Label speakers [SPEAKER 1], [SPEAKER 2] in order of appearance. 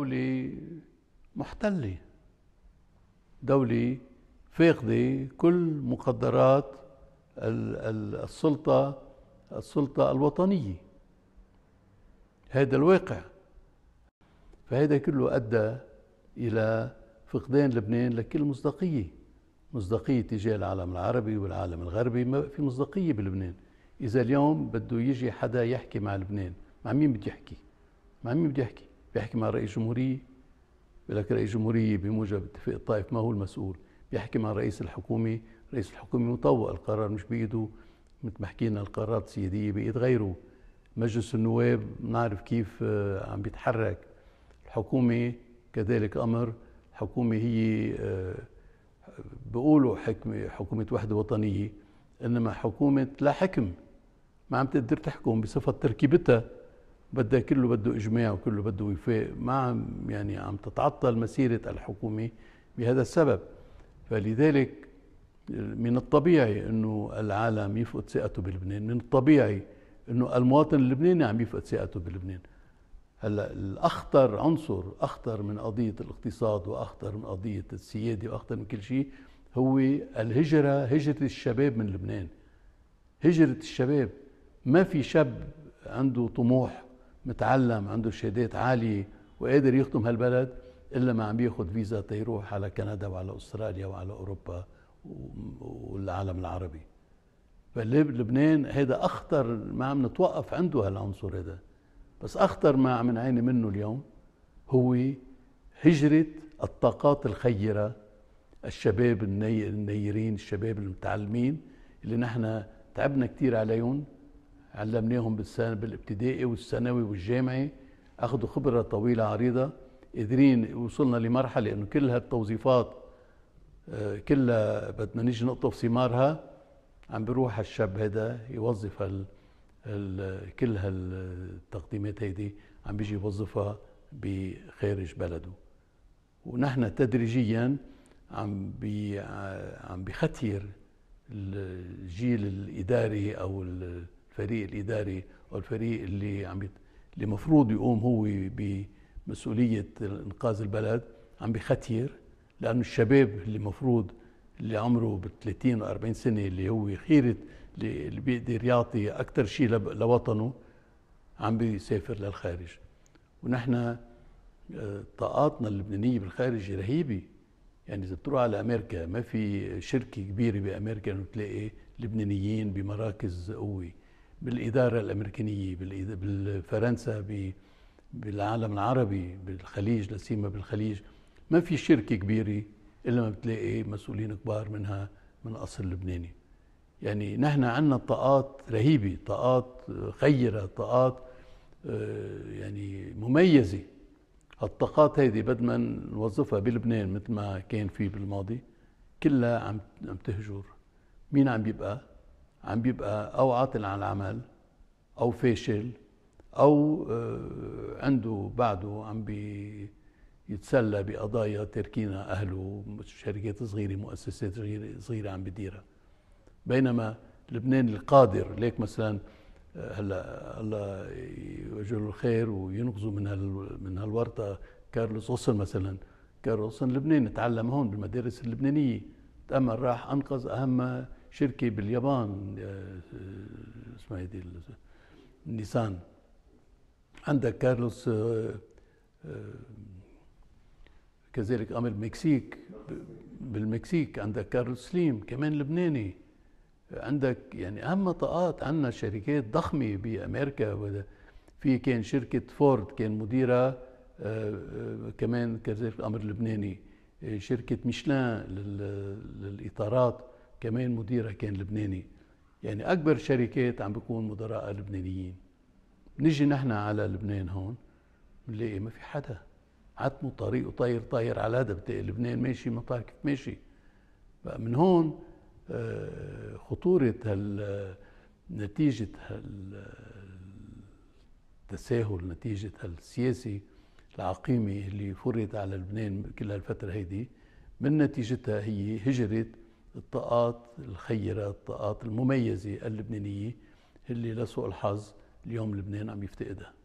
[SPEAKER 1] دولة محتلة دولة فاقدة كل مقدرات السلطة السلطة الوطنية هذا الواقع فهذا كله أدى إلى فقدان لبنان لكل مصداقية مصداقية تجاه العالم العربي والعالم الغربي ما في مصداقية بلبنان إذا اليوم بده يجي حدا يحكي مع لبنان مع مين بده يحكي مع مين بده يحكي بيحكي مع رئيس جمهورية بيقول لك رئيس جمهورية بموجب اتفاق الطائف ما هو المسؤول بيحكي مع رئيس الحكومة رئيس الحكومة مطوق القرار مش بإيده مثل ما حكينا القرارات السيادية بإيد غيره مجلس النواب بنعرف كيف آه، عم بيتحرك الحكومة كذلك أمر الحكومة هي آه، بقولوا حكمة حكومة وحدة وطنية إنما حكومة لا حكم ما عم تقدر تحكم بصفة تركيبتها بده كله بده اجماع وكله بده وفاق ما عم يعني عم تتعطل مسيره الحكومه بهذا السبب فلذلك من الطبيعي انه العالم يفقد ثقته بلبنان من الطبيعي انه المواطن اللبناني عم يفقد ثقته بلبنان هلا الاخطر عنصر اخطر من قضيه الاقتصاد واخطر من قضيه السياده واخطر من كل شيء هو الهجره هجره الشباب من لبنان هجره الشباب ما في شاب عنده طموح متعلم عنده شهادات عالية وقادر يخدم هالبلد إلا ما عم ياخذ فيزا تيروح على كندا وعلى أستراليا وعلى أوروبا والعالم العربي فلبنان هذا أخطر ما عم نتوقف عنده هالعنصر هذا بس أخطر ما عم نعاني منه اليوم هو هجرة الطاقات الخيرة الشباب النيرين الشباب المتعلمين اللي نحن تعبنا كثير عليهم علمناهم بالسنة بالابتدائي والثانوي والجامعي اخذوا خبرة طويلة عريضة قادرين وصلنا لمرحلة انه كل هالتوظيفات آه، كلها بدنا نيجي نقطف ثمارها عم بيروح الشاب هذا يوظف هال ال كل هالتقديمات هيدي عم بيجي يوظفها بخارج بلده ونحن تدريجيا عم بي عم بختير الجيل الاداري او الفريق الاداري والفريق اللي عم اللي مفروض يقوم هو بمسؤوليه انقاذ البلد عم بختير لانه الشباب اللي مفروض اللي عمره ب 30 و 40 سنه اللي هو خيره اللي بيقدر يعطي اكثر شيء لوطنه عم بيسافر للخارج ونحن آه، طاقاتنا اللبنانيه بالخارج رهيبه يعني اذا بتروح على امريكا ما في شركه كبيره بامريكا انه تلاقي لبنانيين بمراكز قوه بالإدارة الأمريكانية بالفرنسا بالعالم العربي بالخليج لسيما بالخليج ما في شركة كبيرة إلا ما بتلاقي مسؤولين كبار منها من أصل لبناني يعني نحن عندنا طاقات رهيبة طاقات خيرة طاقات آه، يعني مميزة الطاقات هذه بدل ما نوظفها بلبنان مثل ما كان في بالماضي كلها عم عم تهجر مين عم بيبقى عم بيبقى او عاطل عن العمل او فاشل او آه، عنده بعده عم بيتسلى بقضايا تركينا اهله شركات صغيره مؤسسات صغيره عم بديرها بينما لبنان القادر ليك مثلا آه، هلا الله يوجه له الخير وينقذه من هال من هالورطه كارلوس غصن مثلا كارلوس غصن لبنان تعلم هون بالمدارس اللبنانيه تامل راح انقذ اهم شركه باليابان آه، آه، اسمها هيدي نيسان عندك كارلوس آه، كذلك عمل مكسيك بالمكسيك عندك كارلوس سليم كمان لبناني عندك يعني اهم طاقات عندنا شركات ضخمه بامريكا في كان شركه فورد كان مديرها كمان كذلك امر لبناني شركه ميشلان للاطارات كمان مديرها كان لبناني يعني اكبر شركات عم بيكون مدراء لبنانيين نجي نحن على لبنان هون بنلاقي ما في حدا عتموا طريق وطاير طاير على هذا بتلاقي لبنان ماشي مطار كيف ماشي بقى من هون آه، خطورة هال نتيجة التساهل نتيجة هالسياسي العقيمة اللي فرضت على لبنان كل هالفترة هيدي من نتيجتها هي هجرت الطاقات الخيرة الطاقات المميزة اللبنانية اللي لسوء الحظ اليوم لبنان عم يفتقدها